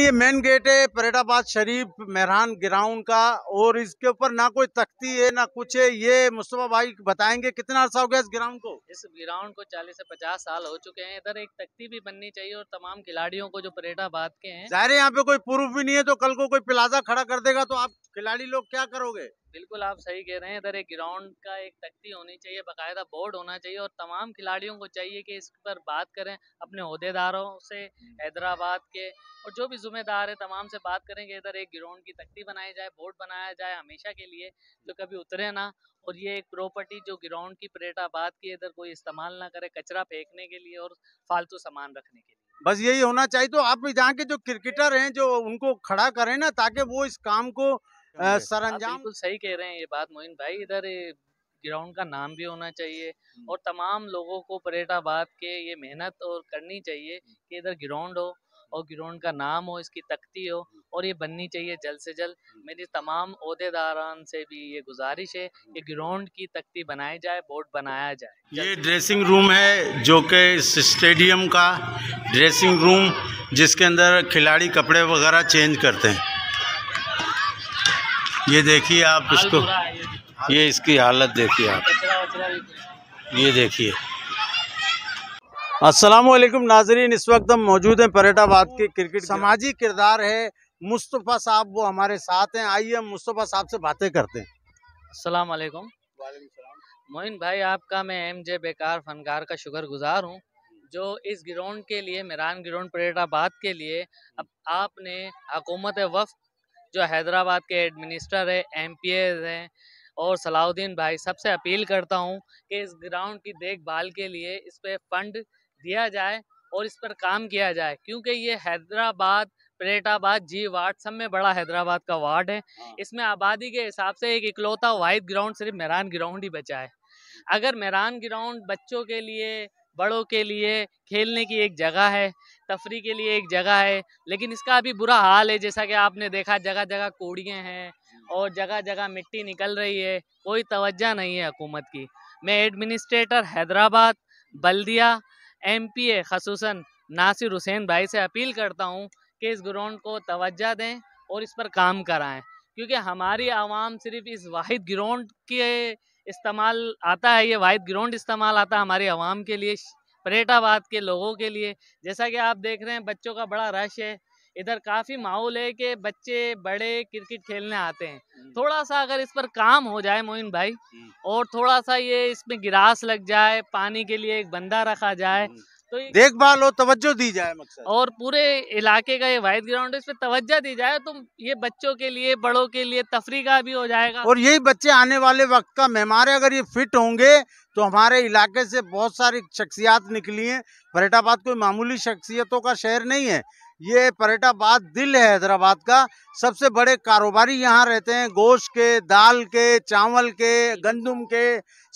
ये main gate है परेटाबाद शरीफ Mehran ground का और इसके ऊपर ना कोई तख्ती है ना कुछ है ये मुस्तफा भाई बताएंगे कितना अर्सा हो गया इस ग्राउंड को इस ग्राउंड को 40 से 50 साल हो चुके हैं इधर एक तख्ती भी बननी चाहिए और तमाम खिलाड़ियों को जो परेटाबाद के हैं जाहिर है यहाँ पे कोई प्रूफ भी नहीं है तो कल को कोई प्लाजा खड़ा कर देगा तो आप खिलाड़ी लोग क्या करोगे बिल्कुल आप सही कह रहे हैं इधर एक ग्राउंड का एक तख्ती होनी चाहिए बाकायदा बोर्ड होना चाहिए और तमाम खिलाड़ियों को चाहिए कि इस पर बात करें अपने अहदेदारों से हम्म। हैदराबाद के और जो भी जुम्मेदार है तमाम से बात करें कि इधर एक ग्राउंड की तख्ती बनाई जाए बोर्ड बनाया जाए हमेशा के लिए जो तो कभी उतरे ना और ये एक प्रॉपर्टी जो ग्राउंड की परेटाबाद की इधर कोई इस्तेमाल ना करे कचरा फेंकने के लिए और फालतू सामान रखने के लिए बस यही होना चाहिए तो आप यहाँ के जो क्रिकेटर हैं जो उनको खड़ा करें ना ताकि वो इस काम को सर अंजाम बिल्कुल सही कह रहे हैं ये बात मोहिन भाई इधर ग्राउंड का नाम भी होना चाहिए हम्म। और तमाम लोगों को परेटाबाद के ये मेहनत और करनी चाहिए हम्म। कि इधर ग्राउंड हो हम्म। और ग्राउंड का नाम हो इसकी तख्ती हो और ये बननी चाहिए जल्द से जल्द मेरी तमाम अहदेदारान से भी ये गुजारिश है कि ग्राउंड की तख्ती बनाई जाए बोर्ड बनाया जाए ये ड्रेसिंग रूम है जो कि इस स्टेडियम का ड्रेसिंग रूम जिसके अंदर खिलाड़ी कपड़े वगैरह चेंज करते हैं ये देखिए आप इसको ये इसकी हालत देखिए आप ये देखिए वालेकुम नाजरीन इस वक्त हम मौजूद हैं पर्यटाबाद के क्रिकेट सामाजिक किरदार है मुस्तफ़ा साहब वो हमारे साथ हैं आइए हम मुस्तफ़ा साहब से बातें करते हैं अस्सलाम वालेकुम मोइन भाई आपका मैं एम जे बेकार फनकार का शुक्र गुज़ार हूँ जो इस ग्राउंड के लिए मेरान ग्राउंड पर्यटाबाद के लिए अब आपने हकूमत वफ जो हैदराबाद के एडमिनिस्टर है एम हैं और सलाउद्दीन भाई सबसे अपील करता हूँ कि इस ग्राउंड की देखभाल के लिए इस पर फंड दिया जाए और इस पर काम किया जाए क्योंकि ये हैदराबाद परेटाबाद जी वार्ड सब में बड़ा हैदराबाद का वार्ड है हाँ। इसमें आबादी के हिसाब से एक इकलौता वाइट ग्राउंड सिर्फ मेहरान ग्राउंड ही बचा है अगर मेहरान ग्राउंड बच्चों के लिए बड़ों के लिए खेलने की एक जगह है तफरी के लिए एक जगह है लेकिन इसका अभी बुरा हाल है जैसा कि आपने देखा जगह जगह कोड़ियाँ हैं और जगह जगह मिट्टी निकल रही है कोई तवज्जा नहीं है हुकूमत की मैं एडमिनिस्ट्रेटर हैदराबाद बल्दिया एम पी ए खूस नासिर हुसैन भाई से अपील करता हूँ कि इस ग्राउंड को तवज्जा दें और इस पर काम कराएं क्योंकि हमारी आवाम सिर्फ इस वाद ग्राउंड के इस्तेमाल आता है ये वाइट ग्राउंड इस्तेमाल आता है हमारे आवाम के लिए परेटाबाद के लोगों के लिए जैसा कि आप देख रहे हैं बच्चों का बड़ा रश है इधर काफ़ी माहौल है कि बच्चे बड़े क्रिकेट खेलने आते हैं हम्म। थोड़ा सा अगर इस पर काम हो जाए मोइन भाई हम्म। और थोड़ा सा ये इसमें गिरास लग जाए पानी के लिए एक बंदा रखा जाए हम्म। तो देखभाल और तवज्जो दी जाए मकसद और पूरे इलाके का ये वाइट ग्राउंड है इस पे तवज्जो दी जाए तो ये बच्चों के लिए बड़ों के लिए तफरी का भी हो जाएगा और यही बच्चे आने वाले वक्त का मेहमान अगर ये फिट होंगे तो हमारे इलाके से बहुत सारी शख्सियात निकली हैं फरेटाबाद कोई मामूली शख्सियतों का शहर नहीं है ये पर्यटाबाद दिल है हैदराबाद का सबसे बड़े कारोबारी यहाँ रहते हैं गोश्त के दाल के चावल के गंदम के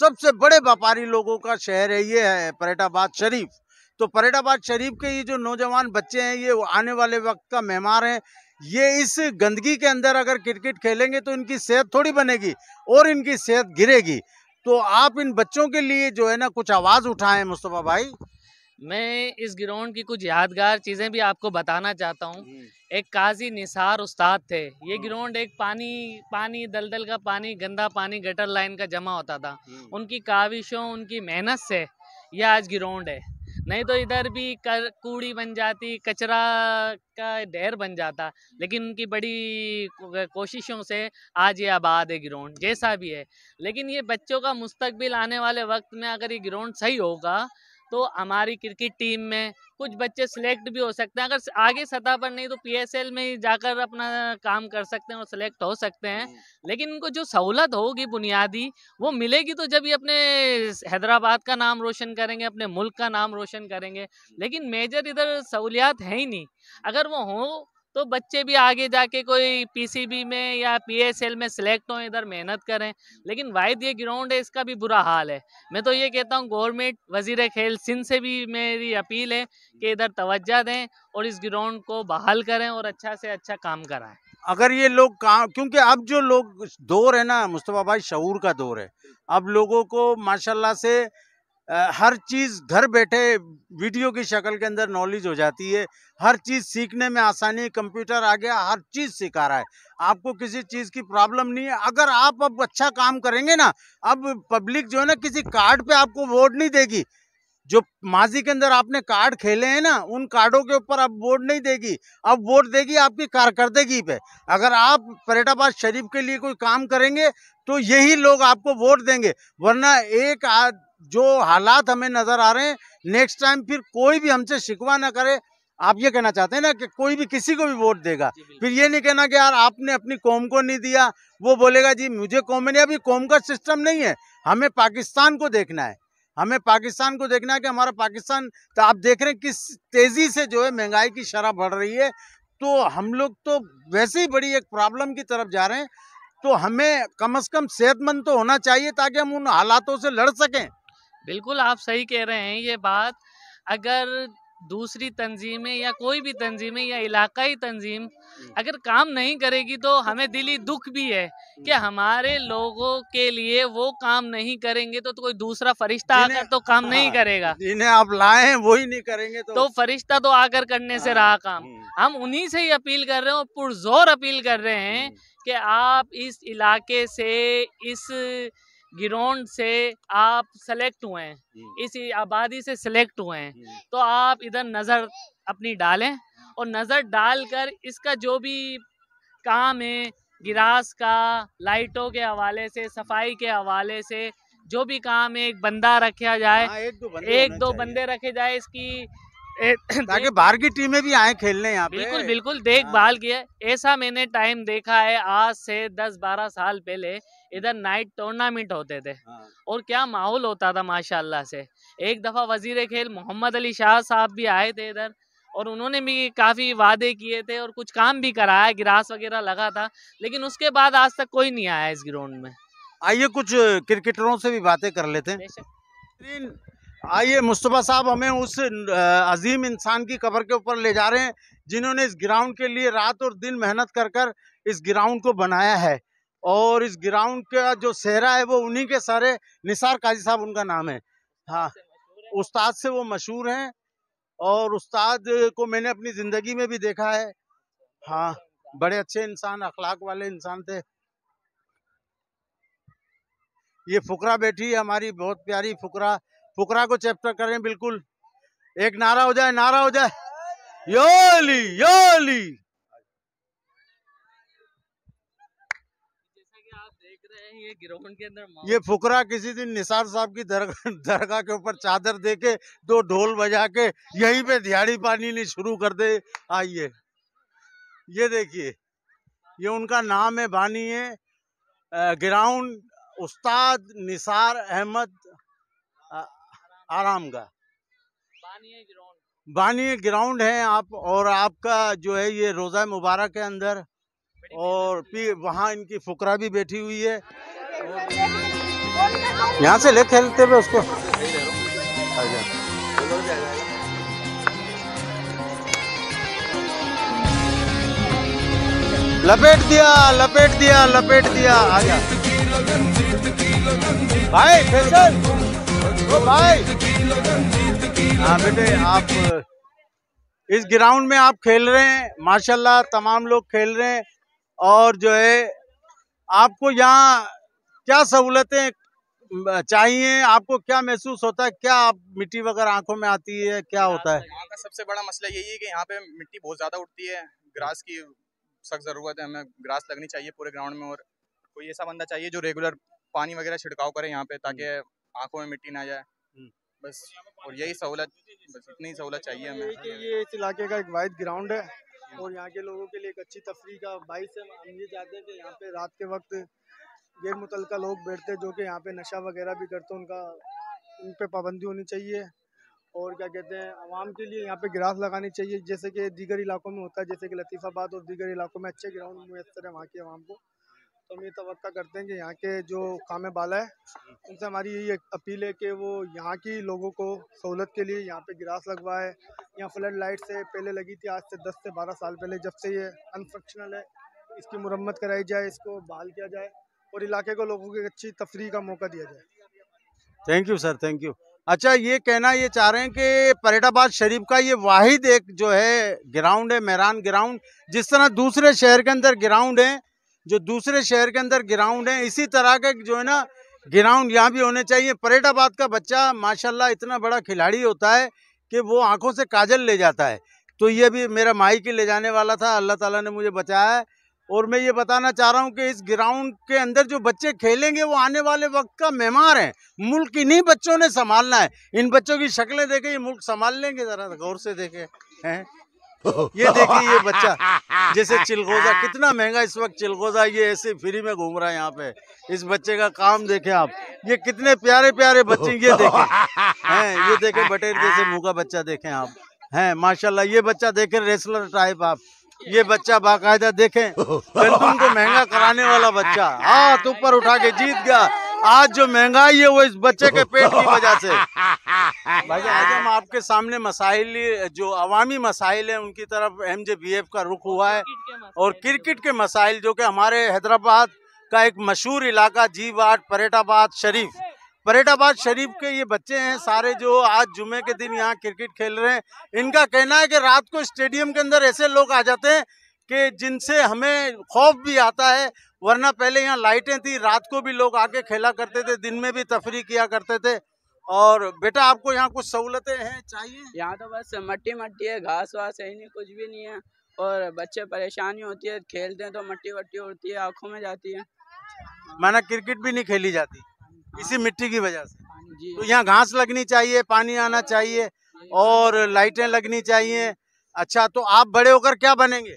सबसे बड़े व्यापारी लोगों का शहर है ये है पर्यटाबाद शरीफ तो परेडाबाद शरीफ के ये जो नौजवान बच्चे हैं ये आने वाले वक्त का मेहमान हैं ये इस गंदगी के अंदर अगर क्रिकेट खेलेंगे तो इनकी सेहत थोड़ी बनेगी और इनकी सेहत गिरेगी तो आप इन बच्चों के लिए जो है ना कुछ आवाज़ उठाएं मुस्तफ़ा भाई मैं इस ग्राउंड की कुछ यादगार चीज़ें भी आपको बताना चाहता हूँ हम्म। एक काजी निसार उस्ताद थे ये हम्म। ग्राउंड एक पानी पानी दलदल का पानी गंदा पानी गटर लाइन का जमा होता था हम्म। उनकी काविशों उनकी मेहनत से यह आज ग्राउंड है नहीं तो इधर भी कर कूड़ी बन जाती कचरा का ढेर बन जाता लेकिन उनकी बड़ी कोशिशों से आज ये आबाद है ग्राउंड जैसा भी है लेकिन ये बच्चों का मुस्तबिल आने वाले वक्त में अगर ये ग्राउंड सही होगा तो हमारी क्रिकेट टीम में कुछ बच्चे सिलेक्ट भी हो सकते हैं अगर आगे सतह पर नहीं तो पीएसएल में ही जाकर अपना काम कर सकते हैं और सिलेक्ट हो सकते हैं हम्म। लेकिन इनको जो सहूलत होगी बुनियादी वो मिलेगी तो जब ये अपने हैदराबाद का नाम रोशन करेंगे अपने मुल्क का नाम रोशन करेंगे हम्म। लेकिन मेजर इधर सहूलियात है ही नहीं हम्म। अगर वो हों तो बच्चे भी आगे जाके कोई पीसीबी में या पीएसएल में सिलेक्ट हों इधर मेहनत करें लेकिन वाहिद ये ग्राउंड है इसका भी बुरा हाल है मैं तो ये कहता हूँ गवर्नमेंट वजीर खेल सिंध से भी मेरी अपील है कि इधर तवज्जा दें और इस ग्राउंड को बहाल करें और अच्छा से अच्छा काम कराएं अगर ये लोग काम क्योंकि अब जो लोग दौर है ना मुस्तफ़ा भाई शूर का दौर है अब लोगों को माशाला से हर चीज़ घर बैठे वीडियो की शक्ल के अंदर नॉलेज हो जाती है हर चीज़ सीखने में आसानी है कंप्यूटर आ गया हर चीज़ सिखा रहा है आपको किसी चीज़ की प्रॉब्लम नहीं है अगर आप अब अच्छा काम करेंगे ना अब पब्लिक जो है ना किसी कार्ड पे आपको वोट नहीं देगी जो माजी के अंदर आपने कार्ड खेले हैं ना उन कार्डों के ऊपर अब वोट नहीं देगी अब वोट देगी आपकी कारकर्दगी पे अगर आप परेटाबाद शरीफ के लिए कोई काम करेंगे तो यही लोग आपको वोट देंगे वरना एक आद जो हालात हमें नज़र आ रहे हैं नेक्स्ट टाइम फिर कोई भी हमसे शिकवा ना करे आप ये कहना चाहते हैं ना कि कोई भी किसी को भी वोट देगा फिर ये नहीं कहना कि यार आपने अपनी कौम को नहीं दिया वो बोलेगा जी मुझे कौम में नहीं अभी कौम का सिस्टम नहीं है हमें पाकिस्तान को देखना है हमें पाकिस्तान को देखना है कि हमारा पाकिस्तान तो आप देख रहे हैं किस तेज़ी से जो है महंगाई की शराब बढ़ रही है तो हम लोग तो वैसे ही बड़ी एक प्रॉब्लम की तरफ जा रहे हैं तो हमें कम अज़ कम सेहतमंद तो होना चाहिए ताकि हम उन हालातों से लड़ सकें बिल्कुल आप सही कह रहे हैं ये बात अगर दूसरी तंजीमें या कोई भी तंजीमें या इलाकाई तंजीम अगर काम नहीं करेगी तो हमें दिली दुख भी है कि हमारे लोगों के लिए वो काम नहीं करेंगे तो, तो कोई दूसरा फरिश्ता आकर तो काम हाँ, नहीं करेगा जिन्हें आप लाए हैं वो ही नहीं करेंगे तो, तो फरिश्ता तो आकर करने हाँ, से रहा काम हम उन्हीं से ही अपील कर रहे हैं और पुरजोर अपील कर रहे हैं कि आप इस इलाके से इस ग्राउंड से आप सेलेक्ट हुए हैं इस आबादी से सेलेक्ट हुए हैं तो आप इधर नज़र अपनी डालें और नज़र डालकर इसका जो भी काम है गिरास का लाइटों के हवाले से सफाई के हवाले से जो भी काम है एक बंदा रखा जाए आ, हाँ, एक दो बंदे, एक दो बंदे रखे जाए इसकी ताकि बाहर की टीमें भी आए खेलने यहाँ बिल्कुल बिल्कुल देखभाल किया ऐसा मैंने टाइम देखा है आज से दस बारह साल पहले इधर नाइट टूर्नामेंट होते थे हाँ। और क्या माहौल होता था माशाल्लाह से एक दफ़ा वजीर खेल मोहम्मद अली शाह साहब भी आए थे इधर और उन्होंने भी काफ़ी वादे किए थे और कुछ काम भी कराया ग्रास वगैरह लगा था लेकिन उसके बाद आज तक कोई नहीं आया इस ग्राउंड में आइए कुछ क्रिकेटरों से भी बातें कर लेते हैं आइए मुस्तफ़ा साहब हमें उस अजीम इंसान की कब्र के ऊपर ले जा रहे हैं जिन्होंने इस ग्राउंड के लिए रात और दिन मेहनत कर कर इस ग्राउंड को बनाया है और इस ग्राउंड का जो सेहरा है वो उन्हीं के सारे निसार काजी साहब उनका नाम है हाँ उस्ताद से वो मशहूर हैं और उस्ताद को मैंने अपनी ज़िंदगी में भी देखा है हाँ बड़े अच्छे इंसान अखलाक वाले इंसान थे ये फुकरा बैठी है हमारी बहुत प्यारी फुकरा फुकरा को चैप्टर करें बिल्कुल एक नारा हो जाए नारा हो जाए योली योली ये फुकरा किसी दिन निसार साहब की दरगाह दरगाह के ऊपर चादर दे के दो ढोल बजा के यहीं पे दिहाड़ी पानी नहीं शुरू कर दे आइए ये देखिए ये उनका नाम है बानी है ग्राउंड उस्ताद निसार अहमद आराम का बानिए ग्राउंड है आप और आपका जो है ये रोज़ा मुबारक के अंदर और वहाँ इनकी फुकरा भी बैठी हुई है यहाँ से ले खेलते हुए उसको लपेट दिया लपेट दिया लपेट दिया आ गया भाई फिर ओ भाई हाँ बेटे आप इस ग्राउंड में आप खेल रहे हैं माशाल्लाह तमाम लोग खेल रहे हैं और जो है आपको यहाँ क्या सहूलतें चाहिए आपको क्या महसूस होता है क्या आप मिट्टी वगैरह आंखों में आती है क्या होता है यहाँ का सबसे बड़ा मसला यही है कि यहाँ पे मिट्टी बहुत ज्यादा उठती है ग्रास की सख्त जरूरत है हमें ग्रास लगनी चाहिए पूरे ग्राउंड में और कोई ऐसा बंदा चाहिए जो रेगुलर पानी वगैरह छिड़काव करे यहाँ पे ताकि आंखों में मिट्टी ना जाए हम्म। बस और यही सहूलत बस इतनी सहूलत चाहिए हमें ये इस इलाके का एक वाइट ग्राउंड है और यहाँ के लोगों के लिए एक अच्छी तफरी का बाइस है हम ये चाहते हैं कि यहाँ पे रात के वक्त गैर मुतल लोग बैठते जो कि यहाँ पे नशा वगैरह भी करते उनका उन पर पाबंदी होनी चाहिए और क्या कहते हैं आवाम के लिए यहाँ पे ग्रास लगानी चाहिए जैसे कि दीगर इलाकों में होता है जैसे कि लतीफ़ाबाद और दीगर इलाकों में अच्छे ग्राउंड मैसर है वहाँ की आवाम को तो हम ये तो करते हैं कि यहाँ के जो कामे बाला है उनसे हमारी यही अपील है कि वो यहाँ की लोगों को सहूलत के लिए यहाँ पे गिरास लगवाए यहाँ फ्लड लाइट से पहले लगी थी आज से दस से बारह साल पहले जब से ये अनफंक्शनल है इसकी मुरम्मत कराई जाए इसको बहाल किया जाए और इलाके को लोगों की अच्छी तफरी का मौका दिया जाए thank you sir thank you अच्छा ये कहना ये चाह रहे हैं कि परेटाबाद शरीफ का ये वाहिद एक जो है ग्राउंड है मैरान ग्राउंड जिस तरह दूसरे शहर के अंदर ग्राउंड है जो दूसरे शहर के अंदर ग्राउंड है इसी तरह के जो है ना ग्राउंड यहाँ भी होने चाहिए परेटाबाद का बच्चा माशाल्लाह इतना बड़ा खिलाड़ी होता है कि वो आंखों से काजल ले जाता है तो ये भी मेरा माई की ले जाने वाला था अल्लाह ताला ने मुझे बचाया है और मैं ये बताना चाह रहा हूँ कि इस ग्राउंड के अंदर जो बच्चे खेलेंगे वो आने वाले वक्त का मेहमान है मुल्क इन्हीं बच्चों ने संभालना है इन बच्चों की शक्लें देखें ये मुल्क संभाल लेंगे ज़रा गौर से देखें हैं ये देखिए ये बच्चा जैसे चिलगोजा कितना महंगा इस वक्त चिलगोजा ये ऐसे फ्री में घूम रहा है यहाँ पे इस बच्चे का काम देखें आप ये कितने प्यारे प्यारे बच्चे ये देखें हैं ये देखें बटेर जैसे मुंह का बच्चा देखें आप हैं माशाल्लाह ये बच्चा देखें रेसलर टाइप आप ये बच्चा बाकायदा देखें बिल्कुल को महंगा कराने वाला बच्चा हाथ ऊपर उठा के जीत गया आज जो महंगाई है वो इस बच्चे के पेट की वजह से भाई आज हम आपके सामने मसाइल जो अवामी मसाइल है उनकी तरफ एम जे बी एफ का रुख हुआ है और क्रिकेट के मसाइल जो कि हमारे हैदराबाद का एक मशहूर इलाका जी वाट परेटाबाद शरीफ परेटाबाद शरीफ के ये बच्चे हैं सारे जो आज जुमे के दिन यहाँ क्रिकेट खेल रहे हैं इनका कहना है कि रात को स्टेडियम के अंदर ऐसे लोग आ जाते हैं कि जिनसे हमें खौफ भी आता है वरना पहले यहाँ लाइटें थी रात को भी लोग आके खेला करते थे दिन में भी तफरी किया करते थे और बेटा आपको यहाँ कुछ सहूलतें हैं चाहिए यहाँ तो बस मट्टी मट्टी है घास वास है नहीं कुछ भी नहीं है और बच्चे परेशानी होती है खेलते हैं तो मट्टी वट्टी उड़ती है आँखों में जाती है माना क्रिकेट भी नहीं खेली जाती हाँ। इसी मिट्टी की वजह से तो यहाँ घास लगनी चाहिए पानी आना चाहिए और लाइटें लगनी चाहिए अच्छा तो आप बड़े होकर क्या बनेंगे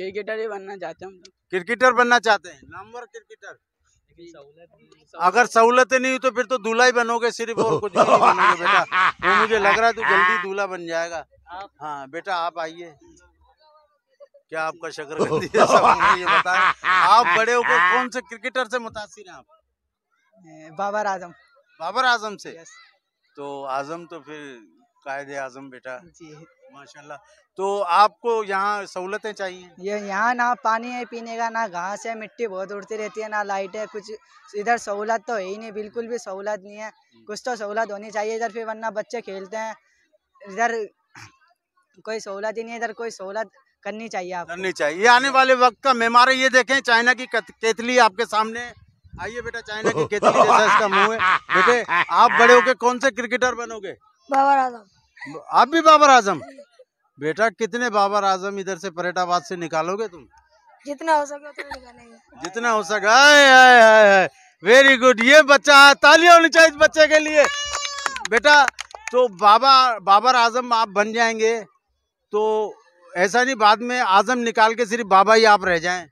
क्रिकेटर ही बनना चाहते हैं हम लोग क्रिकेटर बनना चाहते हैं नंबर क्रिकेटर अगर सहूलतें नहीं हुई तो फिर तो दूल्हा ही बनोगे सिर्फ और कुछ नहीं बनोगे बेटा वो तो मुझे लग रहा है तो जल्दी दूल्हा बन जाएगा हाँ बेटा आप आइए क्या आपका शक्र आप बड़े होकर कौन से क्रिकेटर से मुतासर हैं आप बाबर आजम बाबर आजम से तो आजम तो फिर कायदे आजम बेटा जी माशाल्लाह तो आपको यहाँ सहूलतें चाहिए ये यहाँ ना पानी है पीने का ना घास है मिट्टी बहुत उड़ती रहती है ना लाइट है कुछ इधर सहूलत तो है ही नहीं बिल्कुल भी सहूलत नहीं है हम्म। कुछ तो सहूलत होनी चाहिए इधर फिर वरना बच्चे खेलते हैं इधर कोई सहूलत ही नहीं है इधर कोई सहूलत करनी चाहिए आप करनी चाहिए ये आने वाले वक्त का मेमार ये देखें चाइना की केतली आपके सामने आइए बेटा चाइना की केतली जैसा इसका मुंह है बेटे आप बड़े होके कौन से क्रिकेटर बनोगे बाबर आजम आप भी बाबर आजम बेटा कितने बाबर आजम इधर से परेटाबाद से निकालोगे तुम जितना हो सके तो जितना हो सका आए वेरी गुड ये बच्चा है तालियां होनी चाहिए बच्चे के लिए बेटा तो बाबा बाबर आजम आप बन जाएंगे तो ऐसा नहीं बाद में आजम निकाल के सिर्फ बाबा ही आप रह जाएं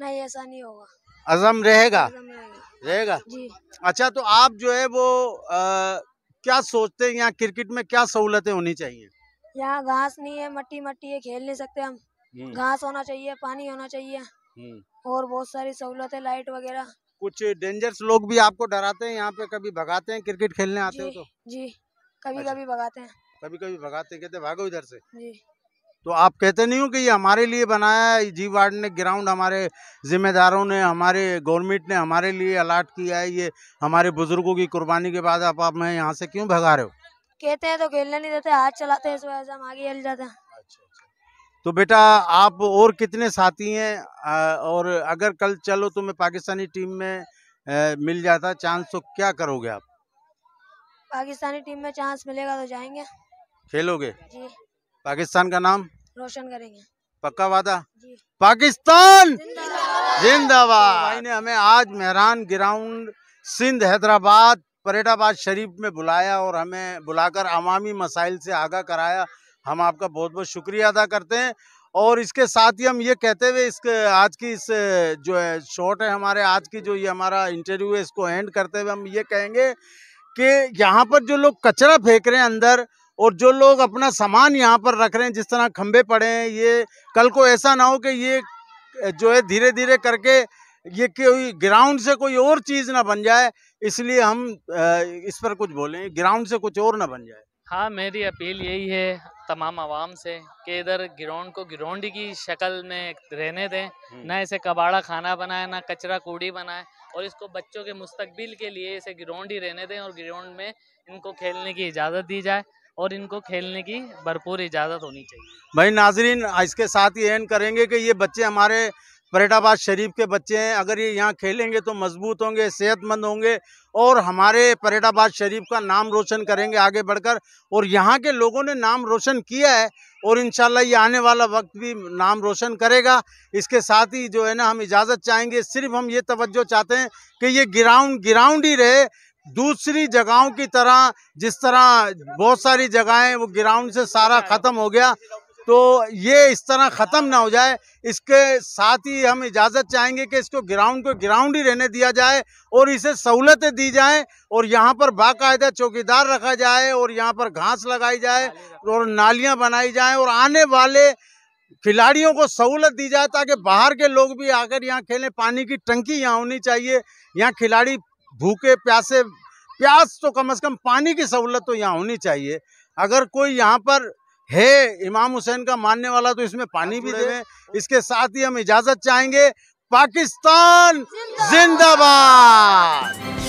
नहीं ऐसा नहीं होगा आजम रहेगा रहेगा अच्छा तो आप जो है वो आ, क्या सोचते हैं यहाँ क्रिकेट में क्या सहूलतें होनी चाहिए यहाँ घास नहीं है मट्टी मट्टी है खेल नहीं सकते हम हम्म। घास होना चाहिए पानी होना चाहिए हम्म। और बहुत सारी सहूलतें लाइट वगैरह कुछ डेंजर्स लोग भी आपको डराते हैं यहाँ पे कभी भगाते हैं क्रिकेट खेलने आते हो तो जी कभी अच्छा। कभी भगाते हैं कभी कभी भगाते कहते भागो इधर से जी तो आप कहते नहीं हो कि ये हमारे लिए बनाया है जी वार्ड ने ग्राउंड हमारे जिम्मेदारों ने हमारे गवर्नमेंट ने हमारे लिए अलाट किया है ये हमारे बुजुर्गों की कुर्बानी के बाद आप आप मैं यहाँ से क्यों भगा रहे हो कहते हैं तो खेलने नहीं देते हाथ चलाते हैं इस वजह से हम आगे हिल जाते हैं अच्छा, अच्छा। तो बेटा आप और कितने साथी हैं और अगर कल चलो तो मैं पाकिस्तानी टीम में मिल जाता चांस तो क्या करोगे आप पाकिस्तानी टीम में चांस मिलेगा तो जाएंगे खेलोगे जी पाकिस्तान का नाम रोशन करेंगे पक्का वादा पाकिस्तान जिंदाबाद तो भाई ने हमें आज मेहरान ग्राउंड सिंध हैदराबाद परेटाबाद शरीफ में बुलाया और हमें बुलाकर अवामी मसाइल से आगाह कराया हम आपका बहुत बहुत शुक्रिया अदा करते हैं और इसके साथ ही हम ये कहते हुए इस आज की इस जो है शॉट है हमारे आज की जो ये हमारा इंटरव्यू है इसको एंड करते हुए हम ये कहेंगे कि यहाँ पर जो लोग कचरा फेंक रहे हैं अंदर और जो लोग अपना सामान यहाँ पर रख रहे हैं जिस तरह खम्भे पड़े हैं ये कल को ऐसा ना हो कि ये जो है धीरे धीरे करके ये कोई ग्राउंड से कोई और चीज़ ना बन जाए इसलिए हम इस पर कुछ बोलें ग्राउंड से कुछ और ना बन जाए हाँ मेरी अपील यही है तमाम आवाम से कि इधर ग्राउंड को ग्राउंड की शक्ल में रहने दें हम्म। ना इसे कबाड़ा खाना बनाए ना कचरा कूड़ी बनाए और इसको बच्चों के मुस्तबिल के लिए इसे ग्राउंड ही रहने दें और ग्राउंड में इनको खेलने की इजाज़त दी जाए और इनको खेलने की भरपूर इजाज़त होनी चाहिए भाई नाजरीन इसके साथ ये एन करेंगे कि ये बच्चे हमारे परेटाबाद शरीफ के बच्चे हैं अगर ये यहाँ खेलेंगे तो मजबूत होंगे सेहतमंद होंगे और हमारे परेटाबाद शरीफ का नाम रोशन करेंगे आगे बढ़कर और यहाँ के लोगों ने नाम रोशन किया है और इन ये आने वाला वक्त भी नाम रोशन करेगा इसके साथ ही जो है ना हम इजाज़त चाहेंगे सिर्फ हम ये तवज्जो चाहते हैं कि ये ग्राउंड ग्राउंड ही रहे दूसरी जगहों की तरह जिस तरह बहुत सारी जगहें वो ग्राउंड से सारा हाँ। ख़त्म हो गया तो ये इस तरह ख़त्म ना हो जाए इसके साथ ही हम इजाज़त चाहेंगे कि इसको ग्राउंड को ग्राउंड ही रहने दिया जाए और इसे सहूलतें दी जाएं और यहाँ पर बाकायदा चौकीदार रखा जाए और यहाँ पर घास लगाई जाए और नालियाँ बनाई जाएँ और आने वाले खिलाड़ियों को सहूलत दी जाए ताकि बाहर के लोग भी आकर यहाँ खेलें पानी की टंकी यहाँ होनी चाहिए यहाँ खिलाड़ी भूखे प्यासे प्यास तो कम से कम पानी की सहूलत तो यहाँ होनी चाहिए अगर कोई यहाँ पर है इमाम हुसैन का मानने वाला तो इसमें पानी भी दे इसके साथ ही हम इजाज़त चाहेंगे पाकिस्तान जिंदाबाद